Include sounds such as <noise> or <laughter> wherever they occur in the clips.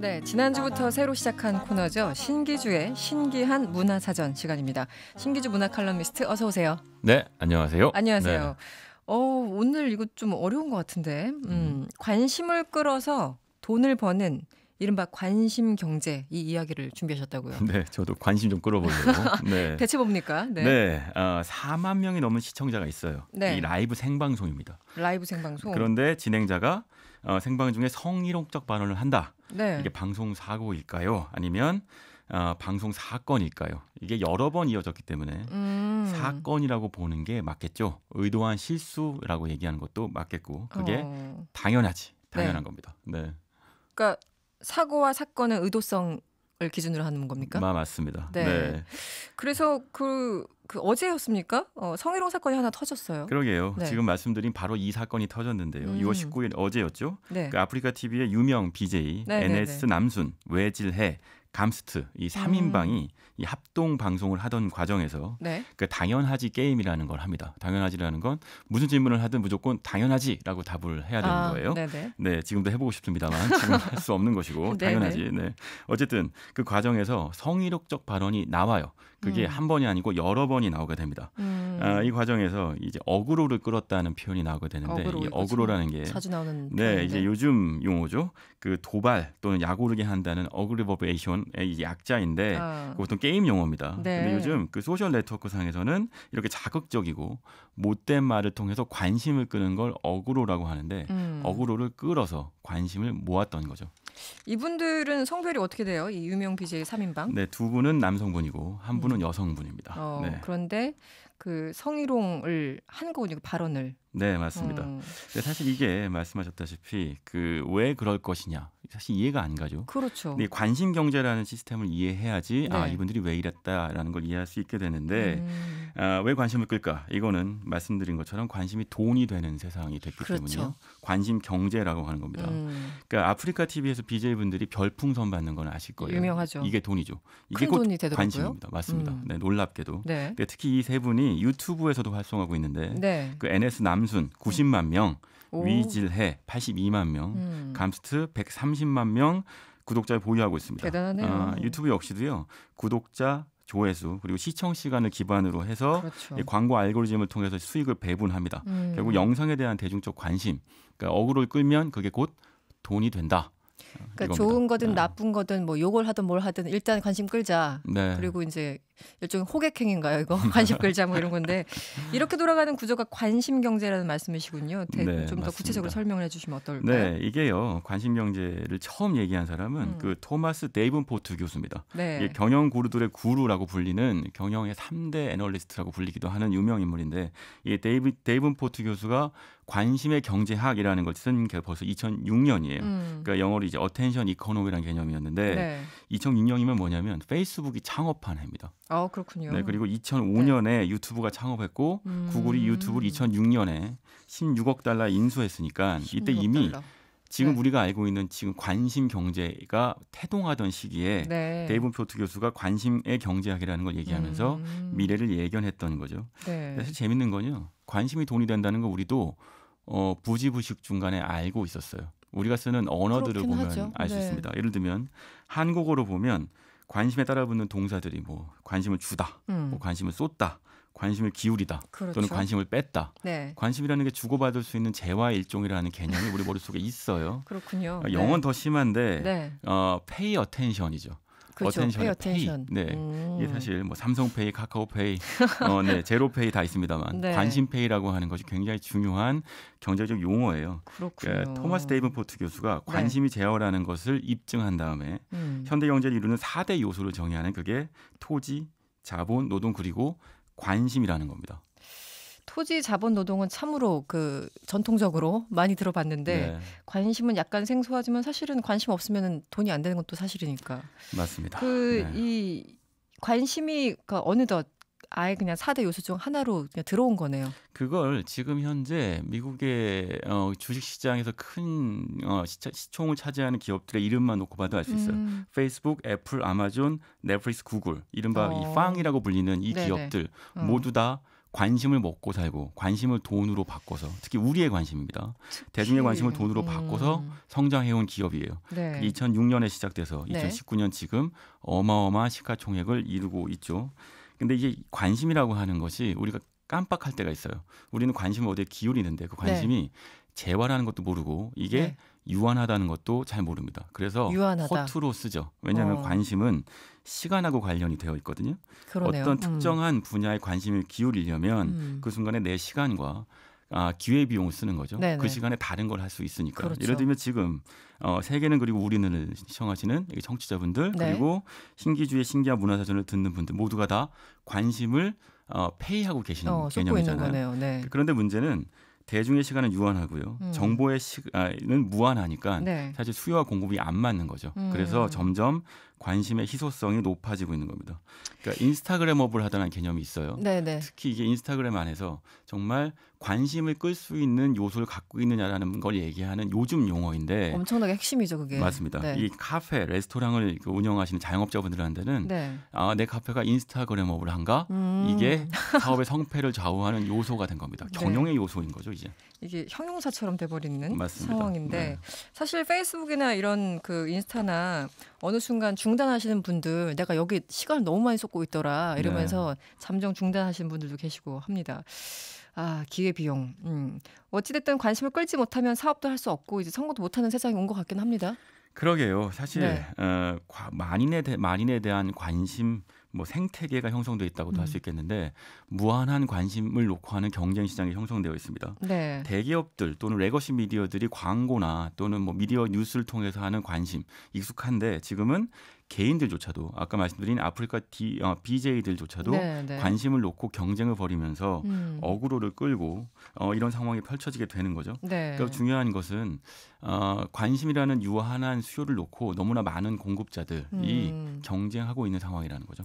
네, 지난주부터 새로 시작한 코너죠. 신기주의 신기한 문화사전 시간입니다. 신기주 문화 칼럼니스트 어서 오세요. 네, 안녕하세요. 안녕하세요. 네. 어, 오늘 이거 좀 어려운 것 같은데. 음, 음. 관심을 끌어서 돈을 버는 이른바 관심 경제 이 이야기를 준비하셨다고요. <laughs> 네, 저도 관심 좀 끌어보려고. <laughs> 네. 대체 뭡니까? 네. 네, 어, 4만 명이 넘은 시청자가 있어요. 네. 이 라이브 생방송입니다. 라이브 생방송. 그런데 진행자가 어, 생방 중에 성희롱적 발언을 한다. 네. 이게 방송 사고일까요? 아니면 어, 방송 사건일까요? 이게 여러 번 이어졌기 때문에 음. 사건이라고 보는 게 맞겠죠. 의도한 실수라고 얘기하는 것도 맞겠고 그게 어. 당연하지 당연한 네. 겁니다. 네. 그러니까 사고와 사건은 의도성을 기준으로 하는 겁니까? 아, 맞습니다. 네. 네. 그래서 그, 그 어제였습니까? 어, 성희롱 사건이 하나 터졌어요. 그러게요. 네. 지금 말씀드린 바로 이 사건이 터졌는데요. 음. 2월 19일 어제였죠. 네. 그 아프리카 TV의 유명 BJ 네, 네 NS 네. 남순 외질해 감스트 이 3인방이 음. 이 합동 방송을 하던 과정에서 네. 그 당연하지 게임이라는 걸 합니다. 당연하지라는 건 무슨 질문을 하든 무조건 당연하지라고 답을 해야 되는 아, 거예요. 네네. 네, 지금도 해보고 싶습니다만 <laughs> 지금 할 수 없는 것이고 당연하지. 네. 어쨌든 그 과정에서 성희롱적 발언이 나와요. 그게 음. 한 번이 아니고 여러 번이 나오게 됩니다. 음. 아, 이 과정에서 이제 어그로를 끌었다는 표현이 나오게 되는데 어그로, 이 어그로라는 게 자주 나오는 네 표현인데. 이제 요즘 용어죠. 그 도발 또는 약오르게 한다는 어그리버베이션 예, 이 약자인데 어. 보통 게임 용어입니다. 네. 근데 요즘 그 소셜 네트워크 상에서는 이렇게 자극적이고 못된 말을 통해서 관심을 끄는 걸 어그로라고 하는데 음. 어그로를 끌어서 관심을 모았던 거죠. 이분들은 성별이 어떻게 돼요? 이 유명 BJ 3인방? 네, 두 분은 남성분이고 한 음. 분은 음. 여성분입니다. 어, 네. 그런데 그 성희롱을 한 거군요, 그 발언을. 네, 맞습니다. 음. 사실 이게 말씀하셨다시피 그 왜 그럴 것이냐 사실 이해가 안 가죠. 그렇죠. 근 관심 경제라는 시스템을 이해해야지 아, 네. 아 이분들이 왜 이랬다라는 걸 이해할 수 있게 되는데 음. 아, 왜 관심을 끌까? 이거는 말씀드린 것처럼 관심이 돈이 되는 세상이 됐기 그렇죠. 때문이요. 관심 경제라고 하는 겁니다. 음. 그러니까 아프리카 TV에서 BJ 분들이 별풍선 받는 건 아실 거예요. 유명하죠. 이게 돈이죠. 이게 곧 돈이 되더라고요. 관심입니다. 맞습니다. 음. 네, 놀랍게도. 네. 특히 이 세 분이 유튜브에서도 활동하고 있는데 네. 그 NS 남순 90만 명. 오. 위질해 82만 명, 음. 감스트 130만 명 구독자를 보유하고 있습니다. 대단하네요. 아, 유튜브 역시도요. 구독자 조회수 그리고 시청 시간을 기반으로 해서 그렇죠. 광고 알고리즘을 통해서 수익을 배분합니다. 음. 결국 영상에 대한 대중적 관심, 그러니까 어그로를 끌면 그게 곧 돈이 된다. 그러니까 이겁니다. 좋은 거든 네. 나쁜 거든 뭐 욕을 하든 뭘 하든 일단 관심 끌자. 네. 그리고 이제 일종의 호객행인가요, 이거? <laughs> 관심 끌자 뭐 이런 건데 이렇게 돌아가는 구조가 관심 경제라는 말씀이시군요. 네, 좀더 구체적으로 설명을 해 주시면 어떨까요? 네, 이게요. 관심 경제를 처음 얘기한 사람은 음. 그 토마스 데이븐포트 교수입니다. 네. 경영 고르들의 구루라고 불리는 경영의 3대 애널리스트라고 불리기도 하는 유명 인물인데 이 데이브 데이븐포트 교수가 관심의 경제학이라는 걸쓴게 벌써 2006년이에요. 음. 그러니까 영어로 이제 e c o n o m y 라는 개념이었는데 네. 2006년이면 뭐냐면 페이스북이 창업한 해입니다. 아 그렇군요. 네 그리고 2005년에 네. 유튜브가 창업했고 음. 구글이 유튜브를 2006년에 16억 달러 인수했으니까 이때 이미 달러. 지금 네. 우리가 알고 있는 지금 관심 경제가 태동하던 시기에 네. 데이브 표트 교수가 관심의 경제학이라는 걸 얘기하면서 음. 미래를 예견했던 거죠. 네. 사실 재밌는 건요. 관심이 돈이 된다는 거 우리도 어, 부지부식 중간에 알고 있었어요. 우리가 쓰는 언어들을 보면 알수 네. 있습니다. 예를 들면 한국어로 보면 관심에 따라붙는 동사들이 뭐 관심을 주다, 음. 뭐 관심을 쏟다, 관심을 기울이다 그렇죠. 또는 관심을 뺐다. 네. 관심이라는 게 주고받을 수 있는 재화 일종이라는 개념이 우리 머릿속에 있어요. 그렇군요. 영어는 네. 더 심한데 네. 어, pay attention이죠. 그렇죠. 어텐션의 어텐션. 페이. 네. 음. 이게 사실 뭐 삼성페이, 카카오페이, 어, 네, <laughs> 제로페이 다 있습니다만 네. 관심페이라고 하는 것이 굉장히 중요한 경제적 용어예요. 그렇군요. 예, 토마스 데이븐 포트 교수가 네. 관심이 네. 제어라는 것을 입증한 다음에 음. 현대 경제를 이루는 4대 요소를 정의하는 그게 토지, 자본, 노동 그리고 관심이라는 겁니다. 토지 자본 노동은 참으로 그 전통적으로 많이 들어봤는데 네. 관심은 약간 생소하지만 사실은 관심 없으면 돈이 안 되는 것도 사실이니까. 맞습니다. 그이 네. 관심이 그까 그러니까 어느덧 아예 그냥 사대 요소 중 하나로 그냥 들어온 거네요. 그걸 지금 현재 미국의 어, 주식 시장에서 큰 어, 시차, 시총을 차지하는 기업들의 이름만 놓고 봐도 알 수 있어요. 음. 페이스북, 애플, 아마존, 넷플릭스, 구글, 이른바 어. 이 팡이라고 불리는 이 네네. 기업들 어. 모두 다 관심을 먹고 살고 관심을 돈으로 바꿔서 특히 우리의 관심입니다. 특히. 대중의 관심을 돈으로 바꿔서 음. 성장해온 기업이에요. 네. 2006년에 시작돼서 2019년 지금 어마어마 시가총액을 이루고 있죠. 근데 이게 관심이라고 하는 것이 우리가 깜빡할 때가 있어요. 우리는 관심을 어디에 기울이는데 그 관심이 네. 재화라는 것도 모르고 이게 네. 유한하다는 것도 잘 모릅니다. 그래서 유한하다. 허투루 쓰죠. 왜냐하면 어. 관심은 시간하고 관련이 되어 있거든요. 그러네요. 어떤 음. 특정한 음. 분야에 관심을 기울이려면 음. 그 순간에 내 시간과 아, 기회 비용을 쓰는 거죠. 그 네네. 그 시간에 다른 걸 할 수 있으니까. 그렇죠. 예를 들면 지금 어, 세계는 그리고 우리는 시청하시는 청취자분들 네. 그리고 신기주의 신기한 문화사전을 듣는 분들 모두가 다 관심을 어, 페이하고 계시는 어, 개념이잖아요. 네. 그런데 문제는 대중의 시간은 유한하고요. 음. 정보의 시간은 무한하니까 네. 사실 수요와 공급이 안 맞는 거죠. 음. 그래서 점점 관심의 희소성이 높아지고 있는 겁니다. 그러니까 인스타그램업을 하다는 개념이 있어요. 네네. 네. 특히 이게 인스타그램 안에서 정말 관심을 끌 수 있는 요소를 갖고 있느냐라는 걸 얘기하는 요즘 용어인데 엄청나게 핵심이죠 그게 맞습니다. 네. 이 카페, 레스토랑을 그 운영하시는 자영업자분들한테는 네. 아내 카페가 인스타그램업을 한가 음. 이게 <laughs> 사업의 성패를 좌우하는 요소가 된 겁니다. 네. 경영의 네. 요소인 거죠 이제 이게 형용사처럼 돼버리는 맞습니다. 상황인데 네. 사실 페이스북이나 이런 그 인스타나 어느 순간 중단하시는 분들 내가 여기 시간을 너무 많이 쏟고 있더라 이러면서 네. 잠정 중단하시는 분들도 계시고 합니다. 아 기회 비용. 음. 어찌됐든 관심을 끌지 못하면 사업도 할 수 없고 이제 선거도 못하는 세상이 온 것 같긴 합니다. 그러게요. 사실 네. 어, 과, 만인에 대, 만인에 대한 관심 뭐 생태계가 형성돼 있다고도 음. 할수 있겠는데 무한한 관심을 놓고 하는 경쟁 시장이 형성되어 있습니다. 네. 대기업들 또는 레거시 미디어들이 광고나 또는 뭐 미디어 뉴스를 통해서 하는 관심 익숙한데 지금은 개인들조차도 아까 말씀드린 아프리카 디, 어, BJ들조차도 네, 네. 관심을 놓고 경쟁을 벌이면서 음. 어그로를 끌고 어, 이런 상황이 펼쳐지게 되는 거죠. 네. 그러니까 중요한 것은 어, 관심이라는 유한한 수요를 놓고 너무나 많은 공급자들이 음. 경쟁하고 있는 상황이라는 거죠.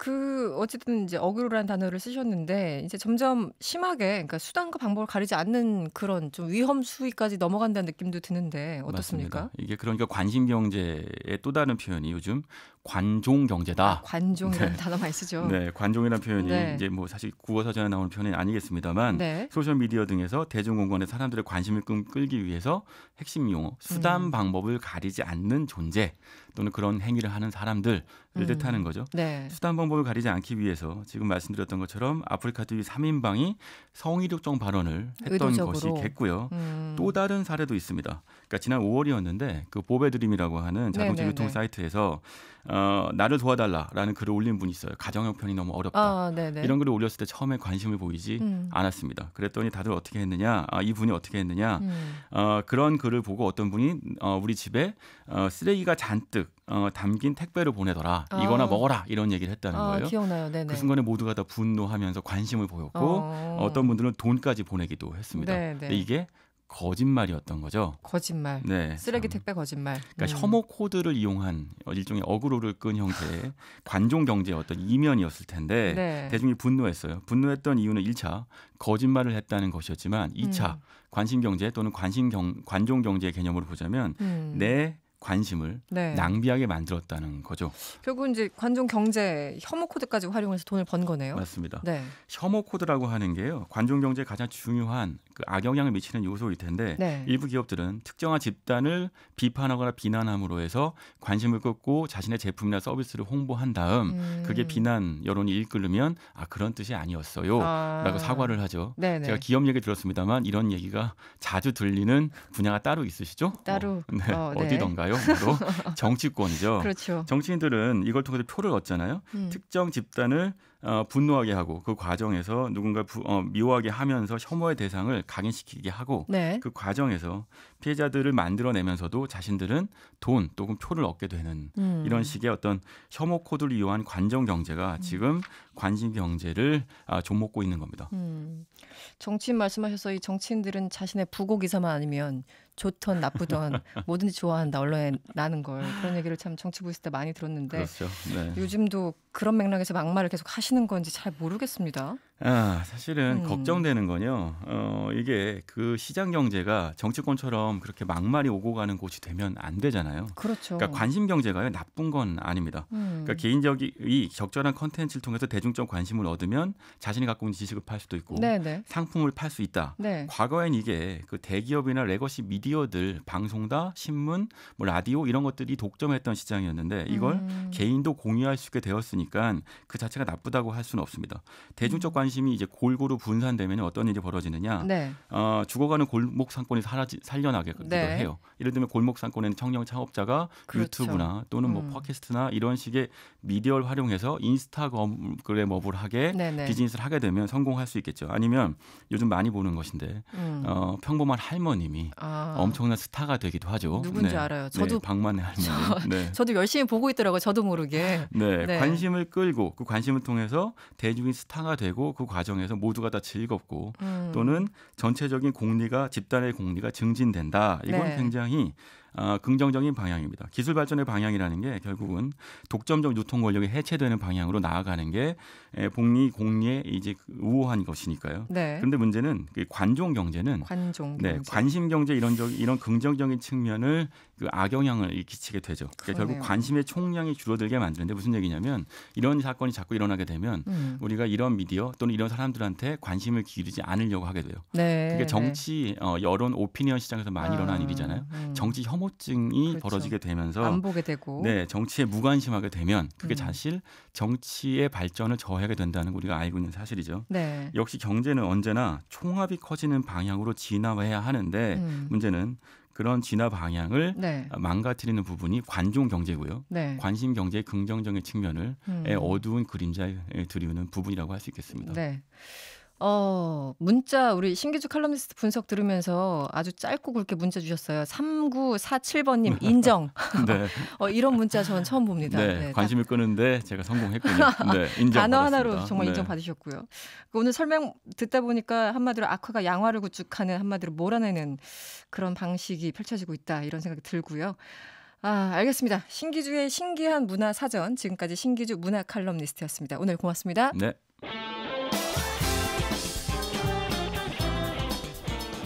그 어쨌든 이제 어그로라는 단어를 쓰셨는데 이제 점점 심하게 그러니까 수단과 방법을 가리지 않는 그런 좀 위험 수위까지 넘어간다는 느낌도 드는데 어떻습니까? 맞습니다. 이게 그러니까 관심 경제의 또 다른 표현이 요즘 아, 관종 경제다. 관종이라는 네. 단어 많이 쓰죠. 네, 관종이라는 표현이 네. 이제 뭐 사실 국어 사전에 나오는 표현이 아니겠습니다만 네. 소셜 미디어 등에서 대중공간에 사람들의 관심을 끌기 위해서 핵심 용어 수단 음. 방법을 가리지 않는 존재 또는 그런 행위를 하는 사람들을 음. 뜻하는 거죠. 네. 수단 방법을 가리지 않기 위해서 지금 말씀드렸던 것처럼 아프리카 TV 3인방이 성희롱적 발언을 했던 의도적으로. 것이겠고요. 음. 또 다른 사례도 있습니다. 그러니까 지난 5월이었는데 그 보베드림이라고 하는 네, 자동차 네, 유통 사이트에서 어, 나를 도와달라라는 글을 올린 분이 있어요. 가정형 편이 너무 어렵다. 아, 이런 글을 올렸을 때 처음에 관심을 보이지 음. 않았습니다. 그랬더니 다들 어떻게 했느냐, 아, 이 분이 어떻게 했느냐, 음. 어, 그런 글을 보고 어떤 분이 어, 우리 집에 어, 쓰레기가 잔뜩 어, 담긴 택배를 보내더라. 아. 이거나 먹어라. 이런 얘기를 했다는 아, 거예요. 기억나요. 네네. 그 순간에 모두가 다 분노하면서 관심을 보였고 어. 떤 분들은 돈까지 보내기도 했습니다. 이게 거짓말이었던 거죠. 거짓말. 네. 쓰레기 참. 택배 거짓말. 그러니까 음. 혐오 코드를 이용한 일종의 어그로를 끈 형태의 <laughs> 관종 경제의 어떤 이면이었을 텐데 네. 대중이 분노했어요. 분노했던 이유는 1차 거짓말을 했다는 것이었지만 2차 음. 관심 경제 또는 관심 경, 관종 경제의 개념으로 보자면 음. 내 관심을 네. 낭비하게 만들었다는 거죠. 결국 이제 관종 경제 혐오 코드까지 활용해서 돈을 번 거네요. 맞습니다. 네. 혐오 코드라고 하는 게요. 관종 경제 가장 중요한 그 악영향을 미치는 요소일 텐데 네. 일부 기업들은 특정한 집단을 비판하거나 비난함으로 해서 관심을 끌고 자신의 제품이나 서비스를 홍보한 다음 음. 그게 비난 여론이 일끌으면 아 그런 뜻이 아니었어요라고 아. 사과를 하죠. 네네. 네. 제가 기업 얘기 들었습니다만 이런 얘기가 자주 들리는 분야가 따로 있으시죠? 따로 어, 네. 어, 네. 어디던가요? 아닐까요? 바로 <laughs> 정치권이죠. 그렇죠. 정치인들은 이걸 통해서 표를 얻잖아요. 음. 특정 집단을 어, 분노하게 하고 그 과정에서 누군가 부, 어, 미워하게 하면서 혐오의 대상을 각인시키게 하고 네. 그 과정에서 피해자들을 만들어내면서도 자신들은 돈 또는 표를 얻게 되는 음. 이런 식의 어떤 혐오 코드를 이용한 관정 경제가 음. 지금 관심 경제를 아, 좀먹고 있는 겁니다. 음. 정치인 말씀하셔서 이 정치인들은 자신의 부고기사만 아니면 좋던 나쁘던 <laughs> 뭐든지 좋아한다 언론에 나는 걸 그런 얘기를 참 정치 부 있을 때 많이 들었는데 그렇죠. 네. 요즘도 그런 맥락에서 막말을 계속 하시. 하시는 건지 잘 모르겠습니다. 아, 사실은 음. 걱정되는 건요. 어, 이게 그 시장 경제가 정치권처럼 그렇게 막말이 오고 가는 곳이 되면 안 되잖아요. 그렇죠. 그러니까 관심 경제가요. 나쁜 건 아닙니다. 음. 그러니까 개인적인 이 적절한 컨텐츠를 통해서 대중적 관심을 얻으면 자신이 갖고 있는 지식을 팔 수도 있고 네네. 네. 상품을 팔 수 있다. 네. 과거엔 이게 그 대기업이나 레거시 미디어들, 방송다, 신문, 뭐 라디오 이런 것들이 독점했던 시장이었는데 이걸 음. 개인도 공유할 수 있게 되었으니까 그 자체가 나쁘다고 할 수는 없습니다. 대중적 음. 관심 관심이 이제 골고루 분산되면 어떤 일이 벌어지느냐. 네. 어, 죽어가는 골목 상권이 사라지 살려나게기도 네. 해요. 예를 들면 골목 상권에는 청년 창업자가 그렇죠. 유튜브나 또는 뭐 음. 팟캐스트나 이런 식의 미디어를 활용해서 인스타그램업을 하게 네네. 비즈니스를 하게 되면 성공할 수 있겠죠. 아니면 요즘 많이 보는 것인데 음. 어, 평범한 할머님이 아. 엄청난 스타가 되기도 하죠. 누군지 네. 알아요. 네, 저도 방만의 할머니. 저, <laughs> 네. 저도 열심히 보고 있더라고요. 저도 모르게. 네, 네. 관심을 끌고 그 관심을 통해서 대중이 스타가 되고 그 과정에서 모두가 다 즐겁고 음. 또는 전체적인 공리가 집단의 공리가 증진된다. 이건 네. 굉장히 어, 긍정적인 방향입니다. 기술 발전의 방향이라는 게 결국은 독점적 유통 권력이 해체되는 방향으로 나아가는 게 예, 복리 공리의 이제 그 우호한 것이니까요. 네. 그런데 문제는 그 관종 경제는 관종 네, 경제. 네, 관심 경제 이런 적, 이런 긍정적인 측면을 그 악영향을 끼치게 되죠. 그러니까 결국 관심의 총량이 줄어들게 만드는데 무슨 얘기냐면 이런 사건이 자꾸 일어나게 되면 음. 우리가 이런 미디어 또는 이런 사람들한테 관심을 기울이지 않으려고 하게 돼요. 네. 그게 그러니까 정치 어, 여론 오피니언 시장에서 많이 아, 일어난 일이잖아요. 음. 정치 혐 혐오증이 그렇죠. 벌어지게 되면서 안 보게 되고 네 정치에 무관심하게 되면 그게 음. 사실 정치의 발전을 저해하게 된다는 걸 우리가 알고 있는 사실이죠. 네. 역시 경제는 언제나 총합이 커지는 방향으로 진화해야 하는데 음. 문제는 그런 진화 방향을 네. 망가뜨리는 부분이 관종 경제고요. 네. 관심 경제의 긍정적인 측면을 음. 어두운 그림자에 드리우는 부분이라고 할 수 있겠습니다. 네. 어, 문자 우리 신기주 칼럼니스트 분석 들으면서 아주 짧고 굵게 문자 주셨어요. 3947번님 <laughs> 인정. 네. 어, 이런 문자 전 처음 봅니다. 네, 네, 관심을 끄는데 제가 성공했군요. 네, <laughs> 인정. 단어 받았습니다. 하나로 정말 네. 인정 받으셨고요. 그 오늘 설명 듣다 보니까 한마디로 악화가 양화를 구축하는 한마디로 몰아내는 그런 방식이 펼쳐지고 있다 이런 생각이 들고요. 아, 알겠습니다. 신기주의 신기한 문화 사전 지금까지 신기주 문화 칼럼니스트였습니다. 오늘 고맙습니다. 네.